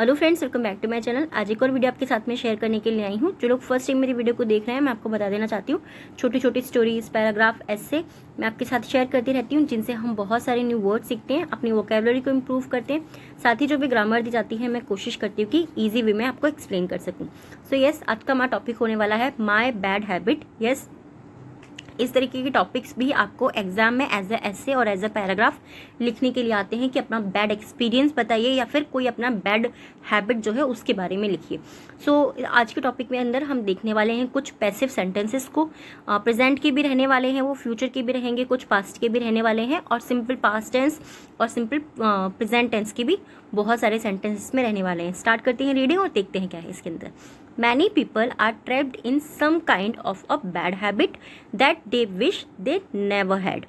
Hello friends welcome back to my channel आज एक और वीडियो आपके साथ में शेयर करने के लिए आई हूँ जो लोग फर्स्ट टाइम मेरी वीडियो को देख रहे हैं मैं आपको बता देना चाहती हूँ छोटी छोटी स्टोरीज पैराग्राफ ऐसे मैं आपके साथ शेयर करती रहती हूँ जिनसे हम बहुत सारे न्यू वर्ड सीखते हैं अपनी वोकेबलरी को इम्प्रूव करते हैं साथ ही जो भी ग्रामर दी जाती है मैं कोशिश करती हूँ कि ईजी वे में आपको एक्सप्लेन कर सकूँ सो यस आज का माँ टॉपिक होने वाला है माई बैड हैबिट यस इस तरीके के टॉपिक्स भी आपको एग्जाम में एज ए एसे और एज ए पैराग्राफ लिखने के लिए आते हैं कि अपना बैड एक्सपीरियंस बताइए या फिर कोई अपना बैड हैबिट जो है उसके बारे में लिखिए सो so, आज के टॉपिक में अंदर हम देखने वाले हैं कुछ पैसिव सेंटेंसेस को प्रेजेंट के भी रहने वाले हैं वो फ्यूचर के भी रहेंगे कुछ पास्ट के भी रहने वाले हैं और सिंपल पास्ट टेंस और सिंपल प्रेजेंट टेंस के भी बहुत सारे सेंटेंसेस में रहने वाले हैं स्टार्ट करते हैं रीडिंग और देखते हैं क्या है इसके अंदर many people are trapped in some kind of a bad habit that they wish they never had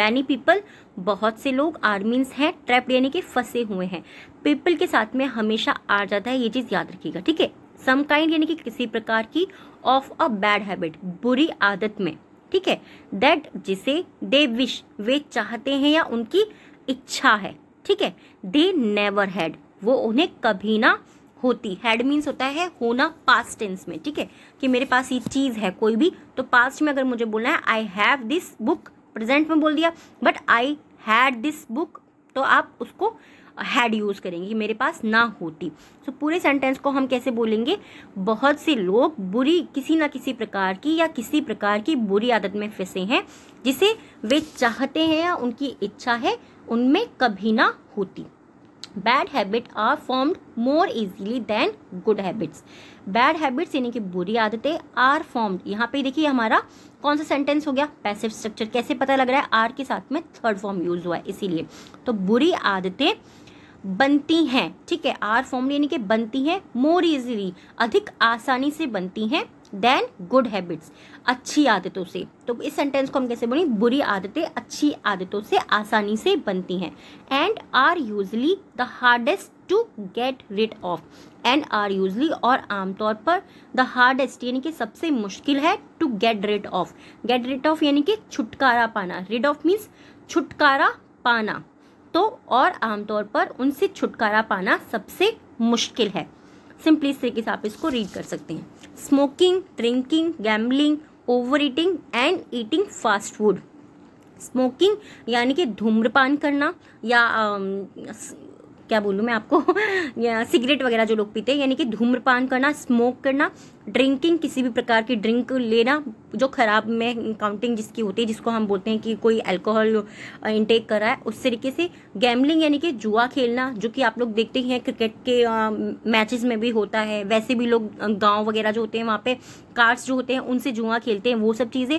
many people बहुत से लोग आर मीन्स हैं ट्रैप यानी कि फंसे हुए हैं पीपल के साथ में हमेशा आ जाता है ये चीज़ याद रखिएगा ठीक है सम काइंड यानी कि किसी प्रकार की ऑफ अ बैड हैबिट बुरी आदत में ठीक है दैट जिसे दे विश वे चाहते हैं या उनकी इच्छा है ठीक है दे नेवर हैड वो उन्हें कभी ना होती हैड मीन्स होता है होना पास्ट टेंस में ठीक है कि मेरे पास ये चीज़ है कोई भी तो पास्ट में अगर मुझे बोलना है I have this book present में बोल दिया but I had this book तो आप उसको हैड यूज़ करेंगे कि मेरे पास ना होती सो so, पूरे सेंटेंस को हम कैसे बोलेंगे बहुत से लोग बुरी किसी ना किसी प्रकार की या किसी प्रकार की बुरी आदत में फंसे हैं जिसे वे चाहते हैं या उनकी इच्छा है उनमें कभी ना होती bad habit are formed more easily than good habits bad habits यानी कि बुरी आदतें आर फॉर्म्ड यहाँ पे देखिए हमारा कौन सा सेंटेंस हो गया पैसिव स्ट्रक्चर कैसे पता लग रहा है आर के साथ में थर्ड फॉर्म यूज हुआ है इसीलिए तो बुरी आदतें बनती हैं ठीक है आर फॉर्म यानी कि बनती हैं मोर इजीली अधिक आसानी से बनती हैं देन गुड हैबिट्स अच्छी आदतों से तो इस सेंटेंस को हम कैसे बोलें बुरी आदतें अच्छी आदतों से आसानी से बनती हैं and are usually the hardest to get rid of and are usually और आमतौर पर द हार्डेस्ट यानी कि सबसे मुश्किल है to get rid of get rid of यानी कि छुटकारा पाना रिड ऑफ मीन्स छुटकारा पाना तो और आमतौर पर उनसे छुटकारा पाना सबसे मुश्किल है सिंपली इस तरीके से आप इसको रीड कर सकते हैं smoking, drinking, gambling, overeating and eating fast food. Smoking यानी कि धूम्रपान करना या क्या बोलूँ मैं आपको सिगरेट वगैरह जो लोग पीते हैं यानी कि धूम्रपान करना स्मोक करना ड्रिंकिंग किसी भी प्रकार की ड्रिंक लेना जो ख़राब में काउंटिंग जिसकी होती है जिसको हम बोलते हैं कि कोई अल्कोहल इंटेक कर रहा है उस तरीके से गैमलिंग यानी कि जुआ खेलना जो कि आप लोग देखते हैं क्रिकेट के मैचेस में भी होता है वैसे भी लोग गांव वगैरह जो होते हैं वहाँ पे कार्ड्स जो होते हैं उनसे जुआ खेलते हैं वो सब चीज़ें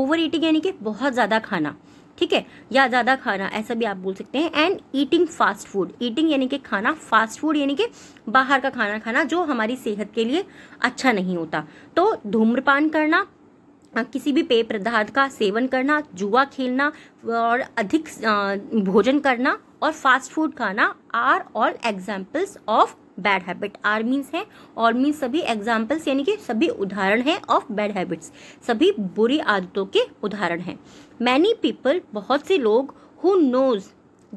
ओवर ईटिंग यानी कि बहुत ज़्यादा खाना ठीक है या ज़्यादा खाना ऐसा भी आप बोल सकते हैं and eating fast food eating यानी कि खाना फास्ट फूड यानी कि बाहर का खाना खाना जो हमारी सेहत के लिए अच्छा नहीं होता तो धूम्रपान करना किसी भी पेय पदार्थ का सेवन करना जुआ खेलना और अधिक भोजन करना और फास्ट फूड खाना are all examples of bad habit are means है और मीन्स सभी एग्जाम्पल्स यानी कि सभी उदाहरण हैं ऑफ बैड हैबिट्स सभी बुरी आदतों के उदाहरण हैं मैनी पीपल बहुत से लोग हु नोज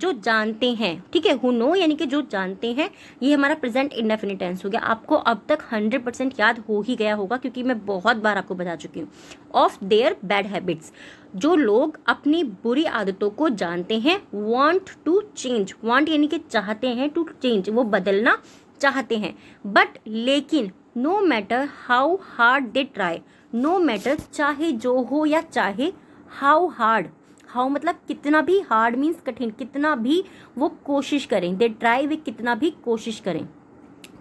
जो जानते हैं ठीक है हु नो यानी कि जो जानते हैं ये हमारा प्रेजेंट इंडेफिनिट टेंस हो गया आपको अब तक हंड्रेड परसेंट याद हो ही गया होगा क्योंकि मैं बहुत बार आपको बता चुकी हूँ ऑफ देयर बैड हैबिट्स जो लोग अपनी बुरी आदतों को जानते हैं वॉन्ट टू चेंज वॉन्ट यानी कि चाहते हैं टू चेंज वो बदलना चाहते हैं बट लेकिन no matter how hard they try no matter चाहे जो हो या चाहे हाउ हार्ड हाउ मतलब कितना भी हार्ड मीन्स कठिन कितना भी वो कोशिश करें दे ट्राई वे कितना भी कोशिश करें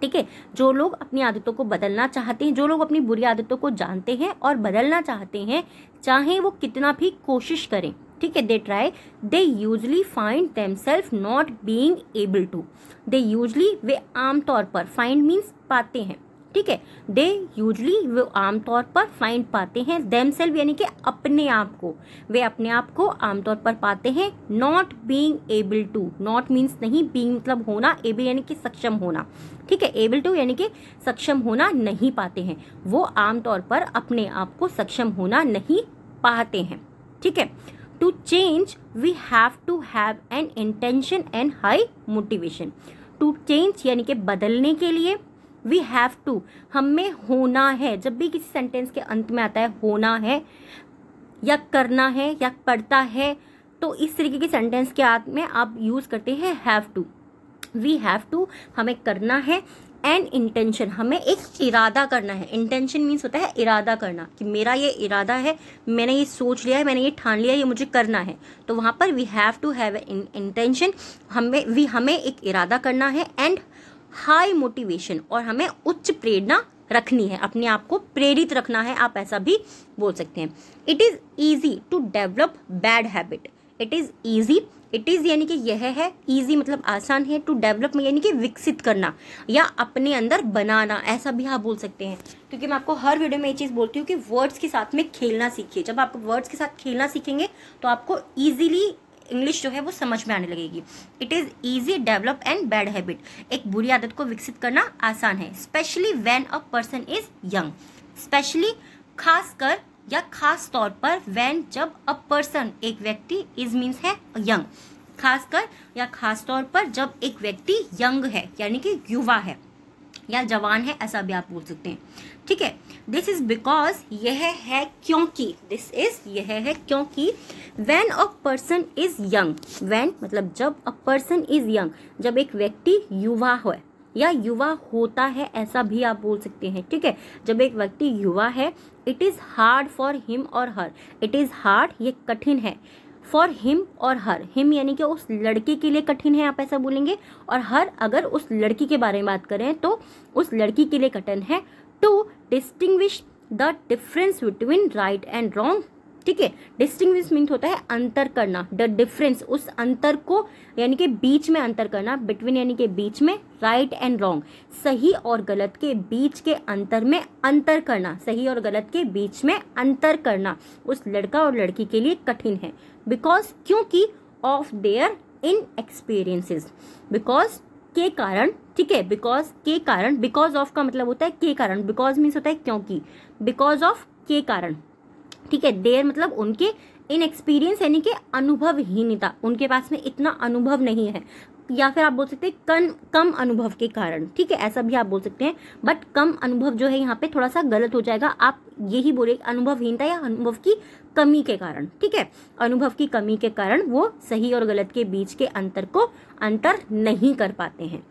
ठीक है जो लोग अपनी आदतों को बदलना चाहते हैं जो लोग अपनी बुरी आदतों को जानते हैं और बदलना चाहते हैं चाहे वो कितना भी कोशिश करें ठीक है they try they usually find them self not being able to they usually वे आमतौर पर फाइंड मीन्स पाते हैं ठीक है दे यूजली वे आमतौर पर फाइंड पाते हैं देम सेल्फ यानी कि अपने आप को वे अपने आप को आमतौर पर पाते हैं not being able to not means नहीं बींग मतलब होना एबल यानी कि सक्षम होना ठीक है एबल टू यानी कि सक्षम होना नहीं पाते हैं वो आमतौर पर अपने आप को सक्षम होना नहीं पाते हैं ठीक है to change we have to have an intention and high motivation to change यानी कि बदलने के लिए वी हैव टू हमें होना है जब भी किसी सेंटेंस के अंत में आता है होना है या करना है या पढ़ता है तो इस तरीके के सेंटेंस के अंत में आप यूज़ करते हैं have to we have to हमें करना है एंड इंटेंशन हमें एक इरादा करना है इंटेंशन मीन्स होता है इरादा करना कि मेरा ये इरादा है मैंने ये सोच लिया है मैंने ये ठान लिया है ये मुझे करना है तो वहाँ पर we have to have intention हमें वी हमें एक इरादा करना है एंड हाई मोटिवेशन और हमें उच्च प्रेरणा रखनी है अपने आप को प्रेरित रखना है आप ऐसा भी बोल सकते हैं it is easy to develop bad habit it is easy it is यानी कि यह है ईजी मतलब आसान है टू डेवलप में यानी कि विकसित करना या अपने अंदर बनाना ऐसा भी आप बोल सकते हैं क्योंकि मैं आपको हर वीडियो में ये चीज़ बोलती हूँ कि वर्ड्स के साथ में खेलना सीखिए जब आप वर्ड्स के साथ खेलना सीखेंगे तो आपको ईजिली इंग्लिश जो है वो समझ में आने लगेगी it is easy develop and bad habit एक बुरी आदत को विकसित करना आसान है specially when a person is young specially खासकर या खास तौर पर वैन जब अ पर्सन एक व्यक्ति इज मीन्स है यंग खासकर या खास तौर पर जब एक व्यक्ति यंग है यानी कि युवा है या जवान है ऐसा भी आप बोल सकते हैं ठीक है दिस इज बिकॉज यह है क्योंकि दिस इज यह है क्योंकि when a person is young when मतलब जब अ पर्सन इज यंग जब एक व्यक्ति युवा है या युवा होता है ऐसा भी आप बोल सकते हैं ठीक है जब एक व्यक्ति युवा है it is hard for him और हर इट इज़ हार्ड ये कठिन है फॉर हिम और हर हिम यानी कि उस लड़के के लिए कठिन है आप ऐसा बोलेंगे और हर अगर उस लड़की के बारे में बात करें तो उस लड़की के लिए कठिन है to distinguish the difference between right and wrong ठीक है डिस्टिंग मीन्स होता है अंतर करना द डिफरेंस उस अंतर को यानी कि बीच में अंतर करना बिटवीन यानी कि बीच में राइट एंड रॉन्ग सही और गलत के बीच के अंतर में अंतर करना सही और गलत के बीच में अंतर करना उस लड़का और लड़की के लिए कठिन है बिकॉज क्योंकि of their inexperiences because के कारण ठीक है बिकॉज के कारण बिकॉज ऑफ का मतलब होता है के कारण बिकॉज मीन्स होता है क्योंकि बिकॉज ऑफ के कारण ठीक है देर मतलब उनके इनएक्सपीरियंस यानी कि अनुभवहीनता उनके पास में इतना अनुभव नहीं है या फिर आप बोल सकते हैं कम कम अनुभव के कारण ठीक है ऐसा भी आप बोल सकते हैं बट कम अनुभव जो है यहाँ पे थोड़ा सा गलत हो जाएगा आप यही बोले अनुभवहीनता या अनुभव की कमी के कारण ठीक है अनुभव की कमी के कारण वो सही और गलत के बीच के अंतर को अंतर नहीं कर पाते हैं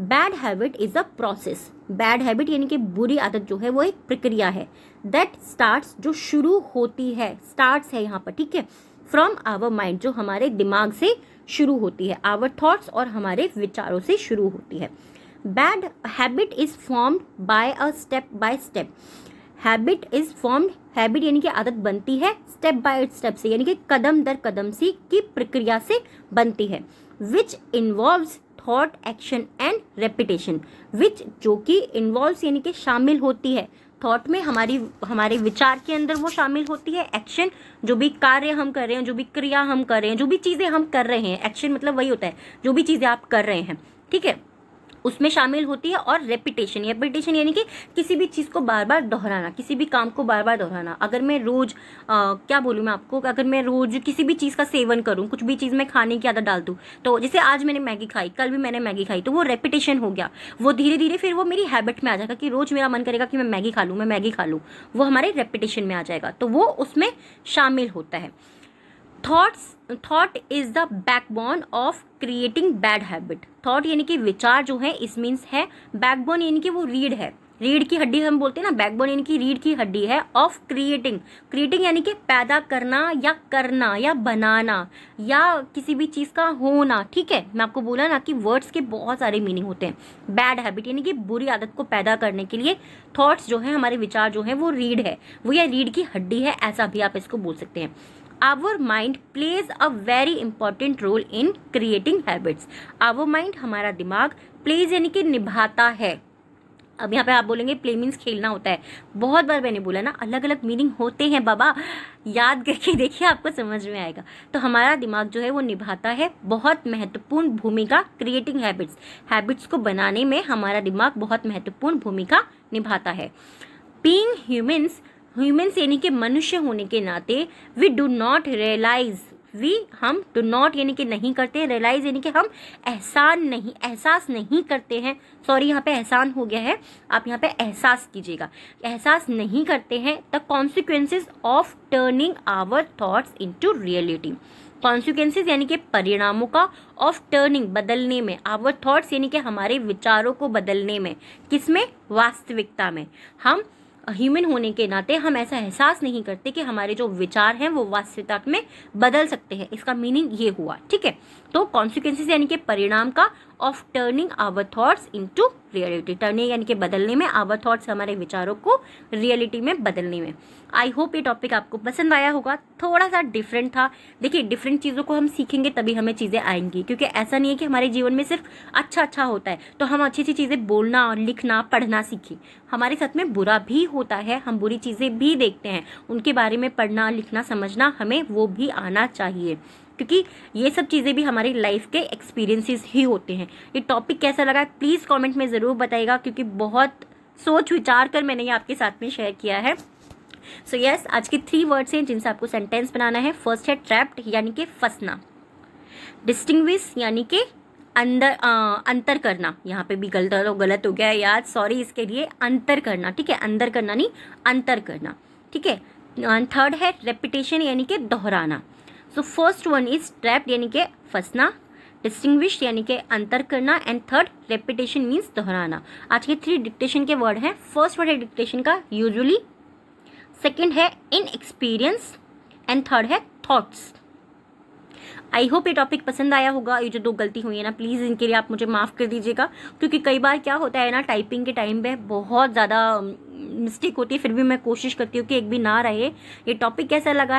bad habit is a process bad habit यानी कि बुरी आदत जो है वो एक प्रक्रिया है दैट स्टार्ट्स जो शुरू होती है स्टार्ट्स है यहाँ पर ठीक है फ्रॉम आवर माइंड जो हमारे दिमाग से शुरू होती है आवर थॉट्स और हमारे विचारों से शुरू होती है bad habit is formed by a step by step habit is formed habit यानी कि आदत बनती है स्टेप बाय स्टेप से यानी कि कदम दर कदम से की प्रक्रिया से बनती है which involves thought action and repetition which जो कि इन्वॉल्व यानी कि शामिल होती है थॉट में हमारी हमारे विचार के अंदर वो शामिल होती है एक्शन जो भी कार्य हम कर रहे हैं जो भी क्रिया हम कर रहे हैं जो भी चीज़ें हम कर रहे हैं एक्शन मतलब वही होता है जो भी चीज़ें आप कर रहे हैं ठीक है उसमें शामिल होती है और रेपिटेशन रेपिटेशन यानी कि किसी भी चीज़ को बार बार दोहराना किसी भी काम को बार बार दोहराना अगर मैं रोज़ क्या बोलूँ मैं आपको अगर मैं रोज़ किसी भी चीज़ का सेवन करूँ कुछ भी चीज़ मैं खाने की आदत डाल दूँ तो जैसे आज मैंने मैगी खाई कल भी मैंने मैगी खाई तो वो रेपिटेशन हो गया वो धीरे धीरे फिर वो मेरी हैबिट में आ जाएगा कि रोज़ मेरा मन करेगा कि मैं मैगी खा लूँ मैं मैगी खा लूँ वो हमारे रेपिटेशन में आ जाएगा तो वो उसमें शामिल होता है thoughts thought is the backbone of creating bad habit thought यानी कि विचार जो है इस मीन्स है बैकबोन यानी कि वो रीड है रीढ़ की हड्डी हम बोलते हैं ना बैकबोन यानी कि रीढ़ की हड्डी है ऑफ क्रिएटिंग क्रिएटिंग यानी कि पैदा करना या करना या बनाना या किसी भी चीज़ का होना ठीक है मैं आपको बोला ना कि वर्ड्स के बहुत सारे मीनिंग होते हैं बैड हैबिट यानी कि बुरी आदत को पैदा करने के लिए थॉट्स जो है हमारे विचार जो है वो रीढ़ है वो या रीढ़ की हड्डी है ऐसा भी आप इसको बोल सकते हैं our mind plays a very important role in creating habits our mind हमारा दिमाग प्लेज यानी कि निभाता है अब यहाँ पे आप बोलेंगे प्ले मीन्स खेलना होता है बहुत बार मैंने बोला ना अलग अलग मीनिंग होते हैं बाबा याद करके देखिए आपको समझ में आएगा तो हमारा दिमाग जो है वो निभाता है बहुत महत्वपूर्ण भूमिका क्रिएटिंग हैबिट्स हैबिट्स को बनाने में हमारा दिमाग बहुत महत्वपूर्ण भूमिका निभाता है बींग ह्यूमन्स ह्यूमन यानी कि मनुष्य होने के नाते we do not realise we हम डू नॉट यानी कि नहीं करते रियलाइज यानी कि हम एहसान नहीं एहसास नहीं करते हैं सॉरी यहाँ पे एहसान हो गया है आप यहाँ पे एहसास कीजिएगा एहसास नहीं करते हैं the consequences of turning our thoughts to reality consequences यानी कि परिणामों का ऑफ टर्निंग बदलने में आवर थॉट्स यानी कि हमारे विचारों को बदलने में किस में वास्तविकता में हम ह्यूमन होने के नाते हम ऐसा एहसास नहीं करते कि हमारे जो विचार हैं वो वास्तविकता में बदल सकते हैं इसका मीनिंग ये हुआ ठीक है तो कॉन्सिक्वेंसिस यानी कि परिणाम का of turning our thoughts into reality turning यानी कि बदलने में आवर थॉट्स हमारे विचारों को रियलिटी में बदलने में आई होप ये टॉपिक आपको पसंद आया होगा थोड़ा सा डिफरेंट था देखिए डिफरेंट चीज़ों को हम सीखेंगे तभी हमें चीज़ें आएंगी क्योंकि ऐसा नहीं है कि हमारे जीवन में सिर्फ अच्छा अच्छा होता है तो हम अच्छी अच्छी चीज़ें बोलना और लिखना पढ़ना सीखें हमारे साथ में बुरा भी होता है हम बुरी चीज़ें भी देखते हैं उनके बारे में पढ़ना लिखना समझना हमें वो भी आना चाहिए क्योंकि ये सब चीज़ें भी हमारी लाइफ के एक्सपीरियंसेस ही होते हैं ये टॉपिक कैसा लगा प्लीज़ कमेंट में ज़रूर बताएगा क्योंकि बहुत सोच विचार कर मैंने ये आपके साथ में शेयर किया है सो so यस yes, आज के थ्री वर्ड्स हैं जिनसे आपको सेंटेंस बनाना है फर्स्ट है ट्रैप्ड यानी कि फंसना डिस्टिंग्विश यानी कि अंदर आ, अंतर करना यहाँ पे भी गलत हो गलत हो गया यार सॉरी इसके लिए अंतर करना ठीक है अंदर करना नहीं अंतर करना ठीक है थर्ड है रेपिटेशन यानी कि दोहराना so first one is trap यानी कि फंसना डिस्टिंग्विश यानी कि अंतर करना एंड थर्ड रेपिटेशन मीन्स दोहराना आज के थ्री डिक्टेशन के वर्ड हैं फर्स्ट वर्ड है डिक्टेशन का यूजुअली सेकेंड है इन एक्सपीरियंस एंड थर्ड है थॉट्स आई होप ये टॉपिक पसंद आया होगा ये जो दो गलती हुई है ना प्लीज़ इनके लिए आप मुझे माफ़ कर दीजिएगा क्योंकि कई बार क्या होता है ना टाइपिंग के टाइम पे बहुत ज़्यादा मिस्टेक mm, होती है फिर भी मैं कोशिश करती हूँ कि एक भी ना रहे ये टॉपिक कैसा लगा